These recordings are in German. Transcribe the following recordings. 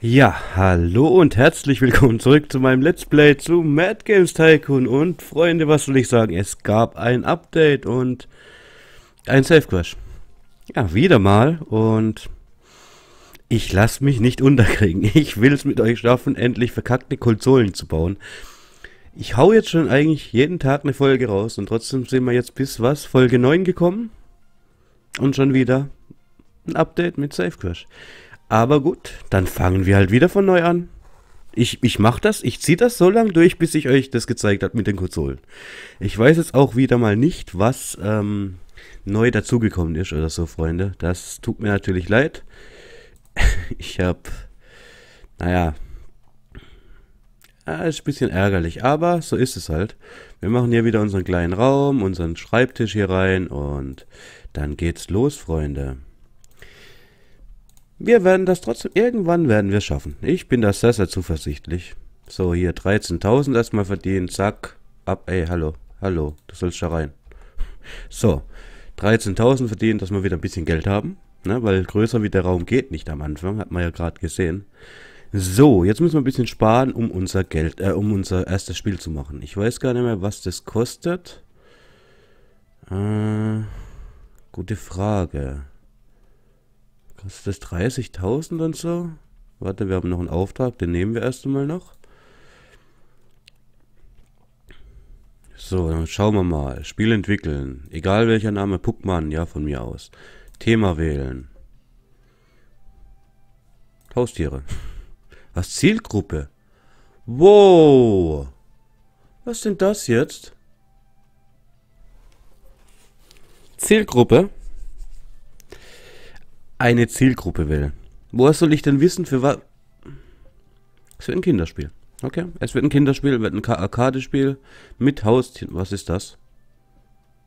Ja, hallo und herzlich willkommen zurück zu meinem Let's Play zu Mad Games Tycoon und Freunde, was soll ich sagen, es gab ein Update und ein Safe Crash. Ja, wieder mal und ich lasse mich nicht unterkriegen. Ich will es mit euch schaffen, endlich verkackte Konsolen zu bauen. Ich hau jetzt schon eigentlich jeden Tag eine Folge raus und trotzdem sind wir jetzt bis was, Folge 9 gekommen und schon wieder ein Update mit Safe Crash. Aber gut, dann fangen wir halt wieder von neu an. Ich, ich mache das, ich zieh das so lange durch, bis ich euch das gezeigt habe mit den Konsolen. Ich weiß jetzt auch wieder mal nicht, was ähm, neu dazugekommen ist oder so, Freunde. Das tut mir natürlich leid. Ich hab. naja, ja, ah, ist ein bisschen ärgerlich, aber so ist es halt. Wir machen hier wieder unseren kleinen Raum, unseren Schreibtisch hier rein und dann geht's los, Freunde. Wir werden das trotzdem, irgendwann werden wir es schaffen. Ich bin da sehr, sehr zuversichtlich. So, hier 13.000 erstmal verdienen. Zack, ab, ey, hallo, hallo, du sollst da rein. So, 13.000 verdienen, dass wir wieder ein bisschen Geld haben. Ne, weil größer wie der Raum geht nicht am Anfang, hat man ja gerade gesehen. So, jetzt müssen wir ein bisschen sparen, um unser Geld, äh, um unser erstes Spiel zu machen. Ich weiß gar nicht mehr, was das kostet. Äh, gute Frage. Kostet das 30.000 und so? Warte, wir haben noch einen Auftrag, den nehmen wir erst einmal noch. So, dann schauen wir mal. Spiel entwickeln. Egal welcher Name, Puckmann, ja, von mir aus. Thema wählen. Haustiere. Was? Zielgruppe? Wow! Was denn das jetzt? Zielgruppe? eine Zielgruppe will. Woher soll ich denn wissen, für was? Es wird ein Kinderspiel. Okay, es wird ein Kinderspiel, wird ein Arcade-Spiel mit Haustieren. Was ist das?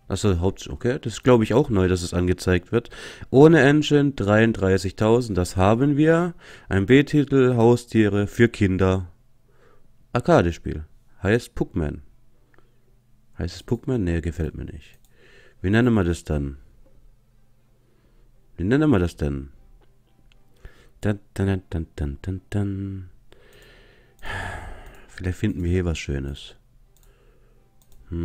Also Haupt... Okay, das glaube ich auch neu, dass es angezeigt wird. Ohne Engine 33.000, das haben wir. Ein B-Titel, Haustiere für Kinder. Arcade-Spiel. Heißt Puckman. Heißt es Puckman? Nee, gefällt mir nicht. Wie nennen wir das dann? Wie nennen wir das denn? Dun, dun, dun, dun, dun, dun. Vielleicht finden wir hier was Schönes. Hm.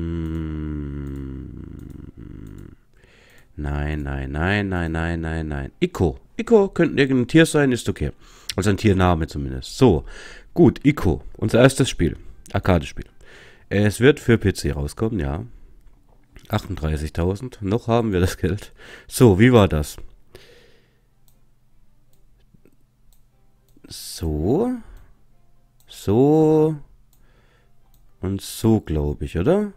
Nein, nein, nein, nein, nein, nein, nein. Ico. Ico könnte irgendein Tier sein, ist okay. Also ein Tiername zumindest. So, gut, Ico. Unser erstes Spiel. Arcade-Spiel. Es wird für PC rauskommen, ja. 38.000. Noch haben wir das Geld. So, wie war das? So. So. Und so, glaube ich, oder?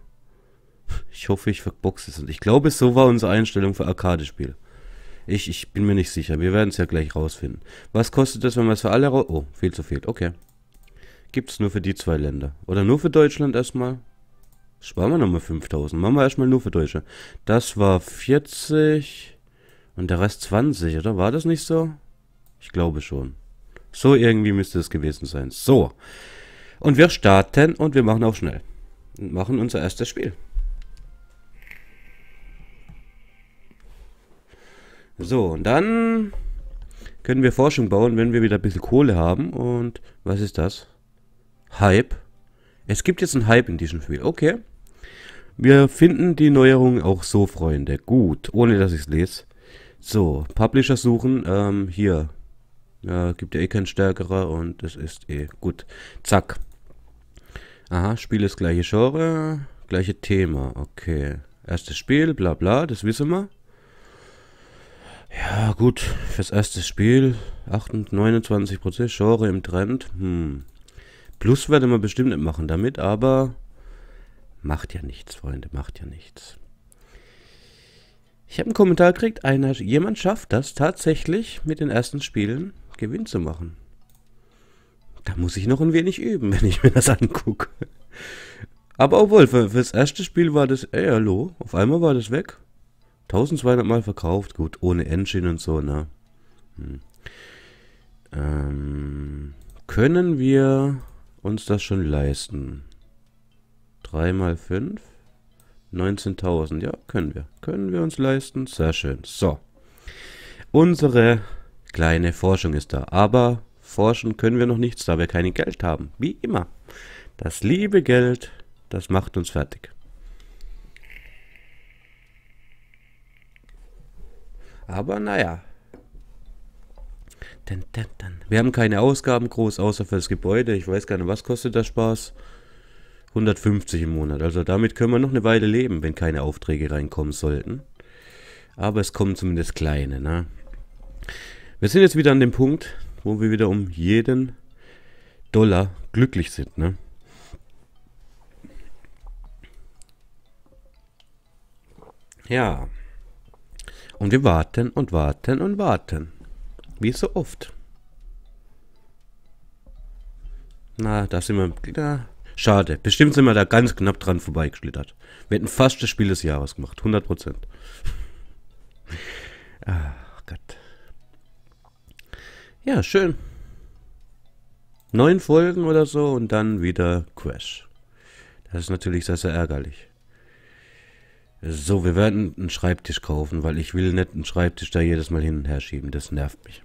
Ich hoffe, ich verboxe es. Und ich glaube, so war unsere Einstellung für Arcade-Spiel. Ich, ich bin mir nicht sicher. Wir werden es ja gleich rausfinden. Was kostet das, wenn wir es für alle raus... Oh, viel zu viel. Okay. Gibt es nur für die zwei Länder. Oder nur für Deutschland erstmal? Sparen wir nochmal 5000. Machen wir erstmal nur für Deutsche. Das war 40 und der Rest 20, oder? War das nicht so? Ich glaube schon. So irgendwie müsste es gewesen sein. So. Und wir starten und wir machen auch schnell. Und machen unser erstes Spiel. So, und dann können wir Forschung bauen, wenn wir wieder ein bisschen Kohle haben. Und was ist das? Hype. Es gibt jetzt einen Hype in diesem Spiel. Okay. Wir finden die Neuerungen auch so, Freunde. Gut, ohne dass ich es lese. So, Publisher suchen. Ähm, hier, äh, gibt ja eh keinen stärkerer und es ist eh gut. Zack. Aha, Spiel ist gleiche Genre, gleiche Thema. Okay. Erstes Spiel, bla bla, das wissen wir. Ja, gut, fürs erste Spiel 29% Genre im Trend. Hm. Plus werde man bestimmt nicht machen damit, aber macht ja nichts, Freunde, macht ja nichts. Ich habe einen Kommentar gekriegt, einer, jemand schafft das tatsächlich mit den ersten Spielen. Gewinn zu machen. Da muss ich noch ein wenig üben, wenn ich mir das angucke. Aber obwohl, oh für, für das erste Spiel war das, ey, hallo, auf einmal war das weg. 1200 Mal verkauft, gut, ohne Engine und so, ne? Hm. Ähm, können wir uns das schon leisten? 3 mal 5? 19.000, ja, können wir. Können wir uns leisten? Sehr schön. So. Unsere kleine Forschung ist da. Aber forschen können wir noch nichts, da wir kein Geld haben. Wie immer. Das liebe Geld, das macht uns fertig. Aber naja. Wir haben keine Ausgaben groß, außer für das Gebäude. Ich weiß gar nicht, was kostet das Spaß? 150 im Monat. Also damit können wir noch eine Weile leben, wenn keine Aufträge reinkommen sollten. Aber es kommen zumindest kleine, ne? Wir sind jetzt wieder an dem Punkt, wo wir wieder um jeden Dollar glücklich sind. Ne? Ja. Und wir warten und warten und warten. Wie so oft. Na, da sind wir... Na, schade. Bestimmt sind wir da ganz knapp dran vorbeigeschlittert. Wir hätten fast das Spiel des Jahres gemacht. 100 ah. Ja, schön. Neun Folgen oder so und dann wieder Crash. Das ist natürlich sehr, sehr ärgerlich. So, wir werden einen Schreibtisch kaufen, weil ich will nicht einen Schreibtisch da jedes Mal hin und her schieben. Das nervt mich.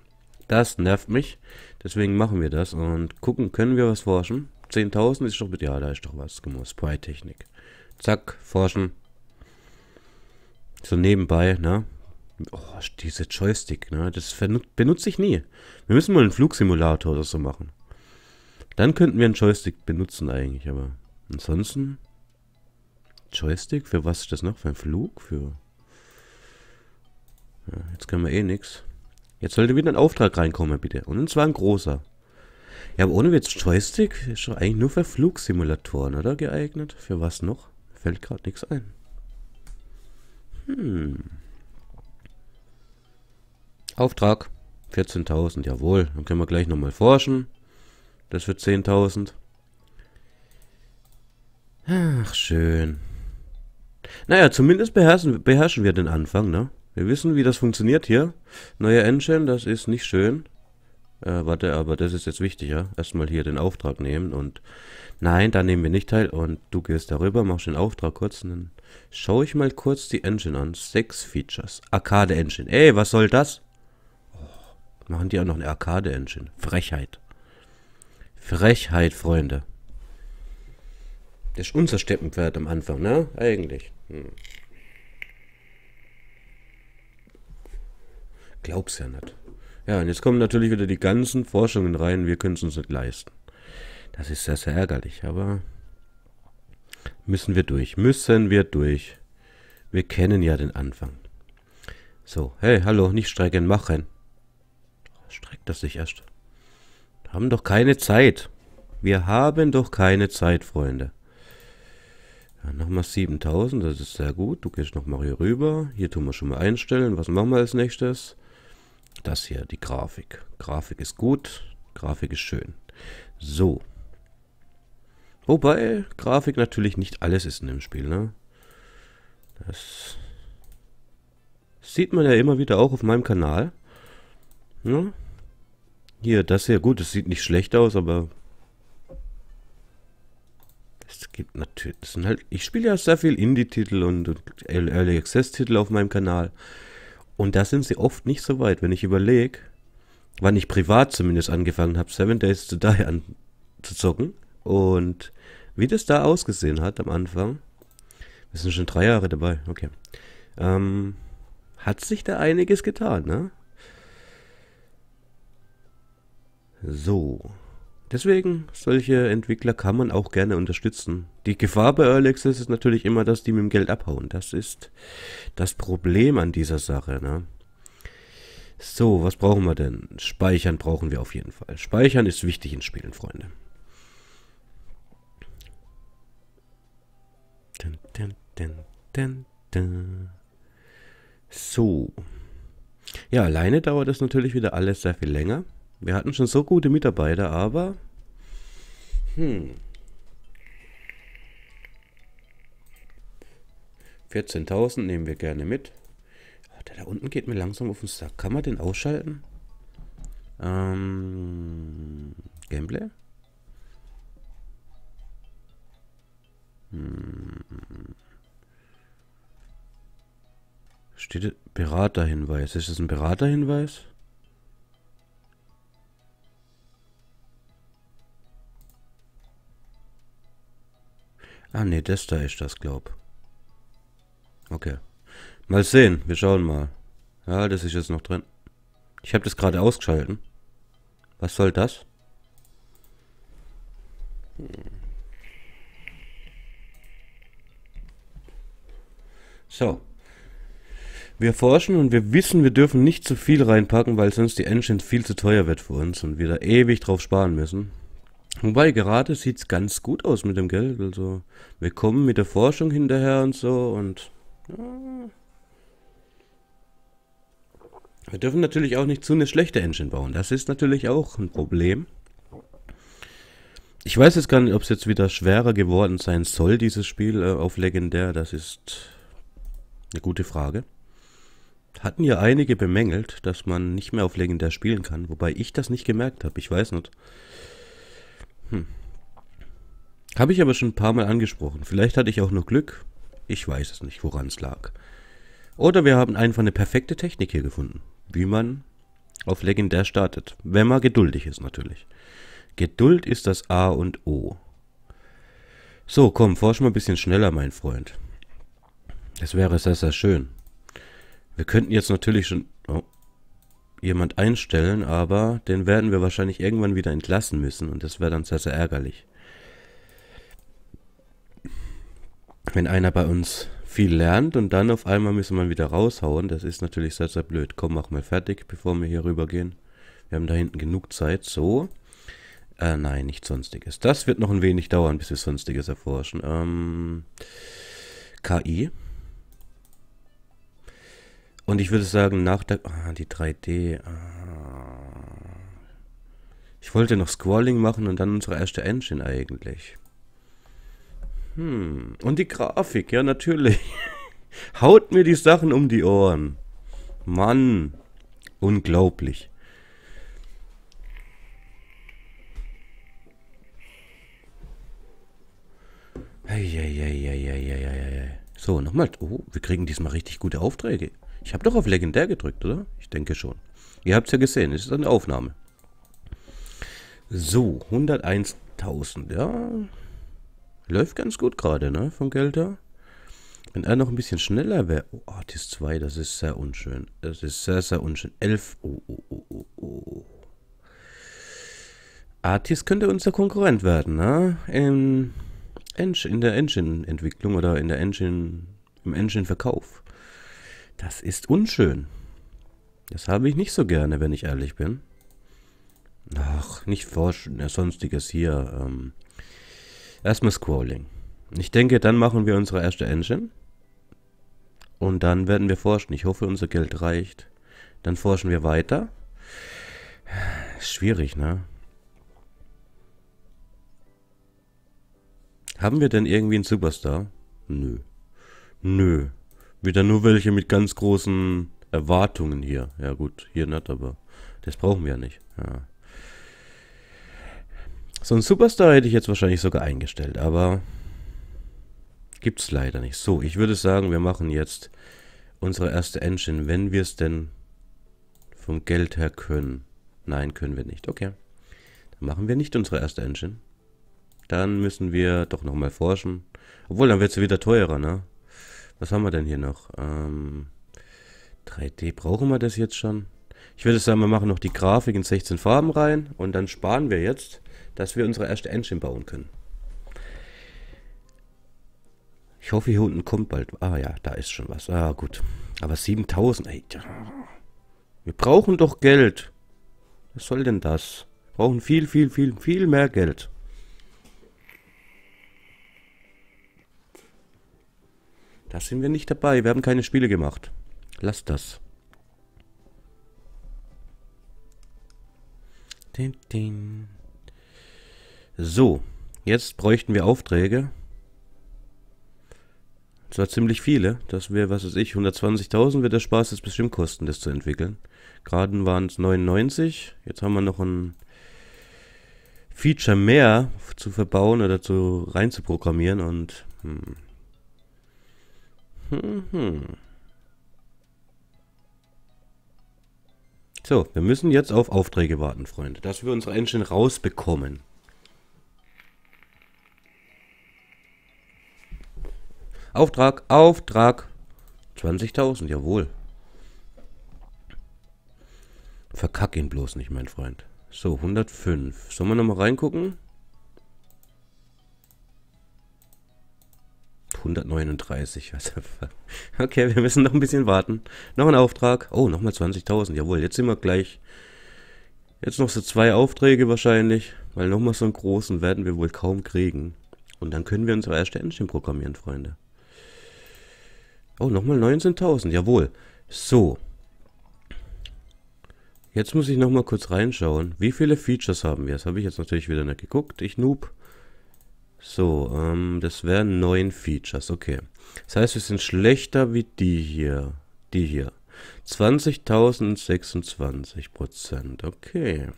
Das nervt mich. Deswegen machen wir das und gucken, können wir was forschen? 10.000 ist doch mit, ja, da ist doch was, genau, Spray-Technik. Zack, forschen. So nebenbei, ne? Oh, diese Joystick, ne? Das benutze ich nie. Wir müssen mal einen Flugsimulator oder so machen. Dann könnten wir einen Joystick benutzen eigentlich, aber ansonsten... Joystick, für was ist das noch? Für einen Flug? Für... Ja, jetzt können wir eh nichts. Jetzt sollte wieder ein Auftrag reinkommen, bitte. Und zwar ein großer. Ja, aber ohne Witz, Joystick ist schon eigentlich nur für Flugsimulatoren, oder? Geeignet. Für was noch? Fällt gerade nichts ein. Hm... Auftrag 14.000, jawohl. Dann können wir gleich nochmal forschen. Das wird 10.000. Ach, schön. Naja, zumindest beherrschen, beherrschen wir den Anfang, ne? Wir wissen, wie das funktioniert hier. Neue Engine, das ist nicht schön. Äh, warte, aber das ist jetzt wichtiger. Erstmal hier den Auftrag nehmen und... Nein, da nehmen wir nicht teil und du gehst darüber, machst den Auftrag kurz und dann schaue ich mal kurz die Engine an. Sechs Features. Arcade Engine. Ey, was soll das? Machen die auch noch eine Arcade-Engine. Frechheit. Frechheit, Freunde. Das ist unser Steppenpferd am Anfang, ne? Eigentlich. Hm. Glaub's ja nicht. Ja, und jetzt kommen natürlich wieder die ganzen Forschungen rein, wir können es uns nicht leisten. Das ist sehr, sehr ärgerlich, aber müssen wir durch. Müssen wir durch. Wir kennen ja den Anfang. So, hey, hallo, nicht strecken, machen. Streckt das sich erst. Haben doch keine Zeit. Wir haben doch keine Zeit, Freunde. Ja, nochmal 7000, das ist sehr gut. Du gehst nochmal hier rüber. Hier tun wir schon mal einstellen. Was machen wir als nächstes? Das hier, die Grafik. Grafik ist gut. Grafik ist schön. So. Wobei Grafik natürlich nicht alles ist in dem Spiel, ne? Das sieht man ja immer wieder auch auf meinem Kanal. Ne? Hier, das hier, gut, das sieht nicht schlecht aus, aber... Es gibt natürlich... Halt, ich spiele ja sehr viel Indie-Titel und, und Early Access-Titel auf meinem Kanal. Und da sind sie oft nicht so weit, wenn ich überlege, wann ich privat zumindest angefangen habe, Seven Days to Die anzuzocken. Und wie das da ausgesehen hat am Anfang. Wir sind schon drei Jahre dabei, okay. Ähm, hat sich da einiges getan, ne? So. Deswegen, solche Entwickler kann man auch gerne unterstützen. Die Gefahr bei Early Access ist natürlich immer, dass die mit dem Geld abhauen. Das ist das Problem an dieser Sache. Ne? So, was brauchen wir denn? Speichern brauchen wir auf jeden Fall. Speichern ist wichtig in Spielen, Freunde. Dun, dun, dun, so. Ja, alleine dauert das natürlich wieder alles sehr viel länger. Wir hatten schon so gute Mitarbeiter, aber... Hm. 14.000 nehmen wir gerne mit. Ah, der da unten geht mir langsam auf den Sack. Kann man den ausschalten? Ähm... Gameplay? Hm. Steht Beraterhinweis. Ist das ein Beraterhinweis? Ah, ne, das da ist das, glaub. Okay. Mal sehen, wir schauen mal. Ja, das ist jetzt noch drin. Ich habe das gerade ausgeschalten. Was soll das? So. Wir forschen und wir wissen, wir dürfen nicht zu viel reinpacken, weil sonst die Engine viel zu teuer wird für uns und wir da ewig drauf sparen müssen. Wobei, gerade sieht es ganz gut aus mit dem Geld. Also, wir kommen mit der Forschung hinterher und so und. Ja. Wir dürfen natürlich auch nicht zu eine schlechte Engine bauen. Das ist natürlich auch ein Problem. Ich weiß jetzt gar nicht, ob es jetzt wieder schwerer geworden sein soll, dieses Spiel äh, auf legendär. Das ist eine gute Frage. Hatten ja einige bemängelt, dass man nicht mehr auf legendär spielen kann, wobei ich das nicht gemerkt habe. Ich weiß nicht. Hm. Habe ich aber schon ein paar Mal angesprochen. Vielleicht hatte ich auch nur Glück. Ich weiß es nicht, woran es lag. Oder wir haben einfach eine perfekte Technik hier gefunden, wie man auf legendär startet. Wenn man geduldig ist natürlich. Geduld ist das A und O. So, komm, forsch mal ein bisschen schneller, mein Freund. Das wäre sehr, sehr schön. Wir könnten jetzt natürlich schon... Oh, jemand einstellen, aber den werden wir wahrscheinlich irgendwann wieder entlassen müssen und das wäre dann sehr, sehr ärgerlich. Wenn einer bei uns viel lernt und dann auf einmal müssen wir wieder raushauen, das ist natürlich sehr, sehr blöd. Komm, mach mal fertig, bevor wir hier rübergehen. Wir haben da hinten genug Zeit. So. Äh, nein, nicht Sonstiges. Das wird noch ein wenig dauern, bis wir Sonstiges erforschen. Ähm, KI. Und ich würde sagen, nach der... Ah, die 3D. Ah. Ich wollte noch Scrolling machen und dann unsere erste Engine eigentlich. Hm. Und die Grafik, ja natürlich. Haut mir die Sachen um die Ohren. Mann. Unglaublich. Eieieiei. So, nochmal. Oh, wir kriegen diesmal richtig gute Aufträge. Ich habe doch auf legendär gedrückt, oder? Ich denke schon. Ihr habt es ja gesehen, es ist eine Aufnahme. So, 101.000, ja. Läuft ganz gut gerade, ne, vom Geld her. Wenn er noch ein bisschen schneller wäre. Oh, Artis 2, das ist sehr unschön. Das ist sehr, sehr unschön. 11. Oh, oh, oh, oh, oh. Artis könnte unser Konkurrent werden, ne? In, in der Engine-Entwicklung oder in der Engine, im Engine-Verkauf. Das ist unschön. Das habe ich nicht so gerne, wenn ich ehrlich bin. Ach, nicht forschen, ja, äh, sonstiges hier. Ähm, erstmal Scrolling. Ich denke, dann machen wir unsere erste Engine. Und dann werden wir forschen. Ich hoffe, unser Geld reicht. Dann forschen wir weiter. Schwierig, ne? Haben wir denn irgendwie einen Superstar? Nö. Nö. Wieder nur welche mit ganz großen Erwartungen hier. Ja gut, hier nicht, aber das brauchen wir ja nicht. Ja. So ein Superstar hätte ich jetzt wahrscheinlich sogar eingestellt, aber gibt es leider nicht. So, ich würde sagen, wir machen jetzt unsere erste Engine, wenn wir es denn vom Geld her können. Nein, können wir nicht. Okay. Dann machen wir nicht unsere erste Engine. Dann müssen wir doch nochmal forschen. Obwohl, dann wird es wieder teurer, ne? Was haben wir denn hier noch? Ähm, 3D, brauchen wir das jetzt schon? Ich würde sagen, wir machen noch die Grafik in 16 Farben rein und dann sparen wir jetzt, dass wir unsere erste Engine bauen können. Ich hoffe, hier unten kommt bald... Ah ja, da ist schon was. Ah, gut. Aber 7000, ey. Wir brauchen doch Geld. Was soll denn das? Wir brauchen viel, viel, viel, viel mehr Geld. Da sind wir nicht dabei. Wir haben keine Spiele gemacht. Lass das. Din, din. So, jetzt bräuchten wir Aufträge. Und zwar ziemlich viele. Das wäre, was weiß ich, 120.000 wird der Spaß jetzt bestimmt kosten, das zu entwickeln. Gerade waren es 99. Jetzt haben wir noch ein Feature mehr zu verbauen oder zu reinzuprogrammieren und... Hm. Hm, hm. So, wir müssen jetzt auf Aufträge warten, Freunde, dass wir unsere Engine rausbekommen. Auftrag, Auftrag. 20.000, jawohl. Verkack ihn bloß nicht, mein Freund. So, 105. Sollen wir nochmal reingucken? 139. Also, okay, wir müssen noch ein bisschen warten. Noch ein Auftrag. Oh, nochmal 20.000. Jawohl, jetzt sind wir gleich. Jetzt noch so zwei Aufträge wahrscheinlich. Weil nochmal so einen großen werden wir wohl kaum kriegen. Und dann können wir unsere erste Engine programmieren, Freunde. Oh, nochmal 19.000. Jawohl. So. Jetzt muss ich nochmal kurz reinschauen. Wie viele Features haben wir? Das habe ich jetzt natürlich wieder nicht geguckt. Ich noob. So, ähm, das wären neun Features, okay. Das heißt, wir sind schlechter wie die hier. Die hier. 20.026 Prozent, okay.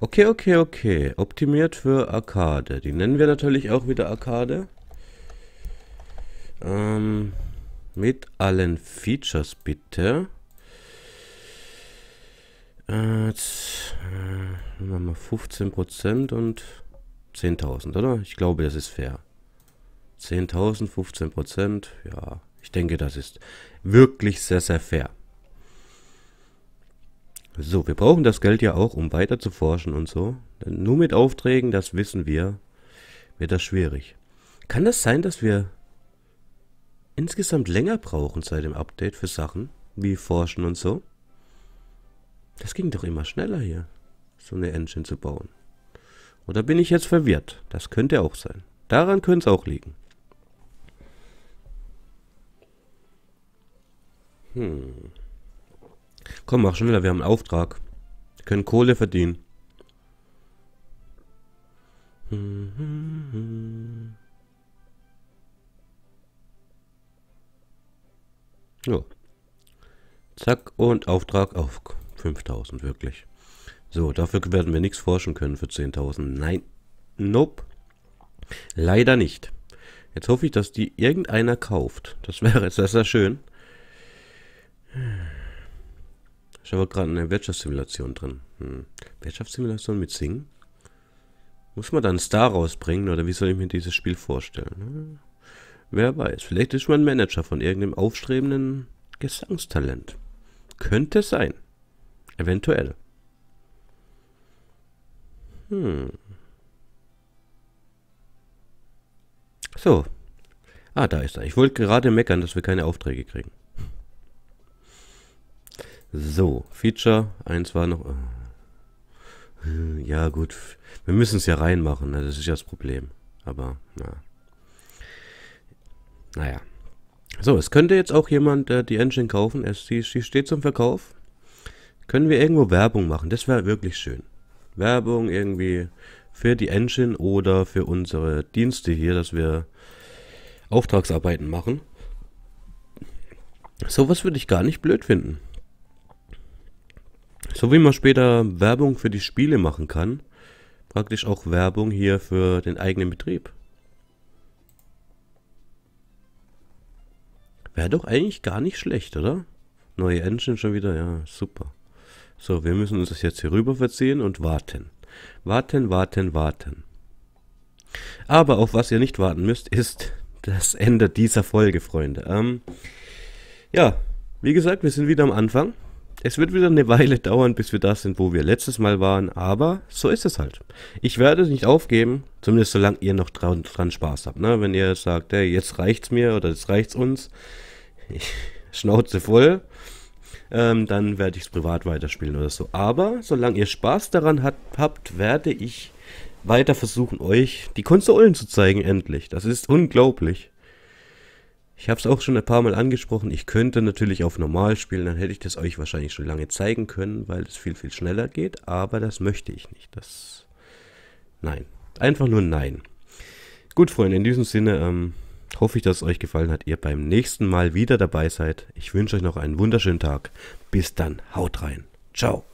Okay, okay, okay. Optimiert für Arcade. Die nennen wir natürlich auch wieder Arcade. Ähm, mit allen Features bitte. Äh, jetzt äh, machen wir 15% und 10.000, oder? Ich glaube, das ist fair. 10.000, 15 Ja, ich denke, das ist wirklich sehr, sehr fair. So, wir brauchen das Geld ja auch, um weiter zu forschen und so. Denn nur mit Aufträgen, das wissen wir, wird das schwierig. Kann das sein, dass wir insgesamt länger brauchen seit dem Update für Sachen wie Forschen und so? Das ging doch immer schneller hier, so eine Engine zu bauen. Oder bin ich jetzt verwirrt? Das könnte auch sein. Daran könnte es auch liegen. Hm. Komm, mach schneller, wir haben einen Auftrag. Wir können Kohle verdienen. Ja. Zack und Auftrag auf 5000, wirklich. So, dafür werden wir nichts forschen können für 10.000. Nein. Nope. Leider nicht. Jetzt hoffe ich, dass die irgendeiner kauft. Das wäre jetzt sehr schön. Ich habe gerade eine Wirtschaftssimulation drin. Hm. Wirtschaftssimulation mit Sing? Muss man dann Star rausbringen oder wie soll ich mir dieses Spiel vorstellen? Hm. Wer weiß, vielleicht ist man Manager von irgendeinem aufstrebenden Gesangstalent. Könnte sein. Eventuell. Hm. So. Ah, da ist er. Ich wollte gerade meckern, dass wir keine Aufträge kriegen. So, Feature 1 war noch... Äh, ja gut, wir müssen es ja reinmachen, ne? das ist ja das Problem. Aber, na. Naja. So, es könnte jetzt auch jemand äh, die Engine kaufen. Es, steht zum Verkauf. Können wir irgendwo Werbung machen? Das wäre wirklich schön. Werbung irgendwie für die Engine oder für unsere Dienste hier, dass wir Auftragsarbeiten machen. Sowas würde ich gar nicht blöd finden. So wie man später Werbung für die Spiele machen kann, praktisch auch Werbung hier für den eigenen Betrieb. Wäre doch eigentlich gar nicht schlecht, oder? Neue Engine schon wieder, ja, super. So, wir müssen uns das jetzt hier rüber verziehen und warten. Warten, warten, warten. Aber auf was ihr nicht warten müsst, ist das Ende dieser Folge, Freunde. Ähm, ja, wie gesagt, wir sind wieder am Anfang. Es wird wieder eine Weile dauern, bis wir da sind, wo wir letztes Mal waren, aber so ist es halt. Ich werde es nicht aufgeben, zumindest solange ihr noch dran, dran Spaß habt. Ne? Wenn ihr sagt, hey, jetzt reicht's mir oder jetzt reicht's uns, ich, Schnauze voll, ähm, dann werde ich es privat weiterspielen oder so. Aber solange ihr Spaß daran hat, habt, werde ich weiter versuchen, euch die Konsolen zu zeigen, endlich. Das ist unglaublich. Ich habe es auch schon ein paar Mal angesprochen. Ich könnte natürlich auf normal spielen, dann hätte ich das euch wahrscheinlich schon lange zeigen können, weil es viel, viel schneller geht. Aber das möchte ich nicht. Das. Nein. Einfach nur nein. Gut, Freunde, in diesem Sinne, ähm, hoffe ich, dass es euch gefallen hat, ihr beim nächsten Mal wieder dabei seid. Ich wünsche euch noch einen wunderschönen Tag. Bis dann, haut rein. Ciao.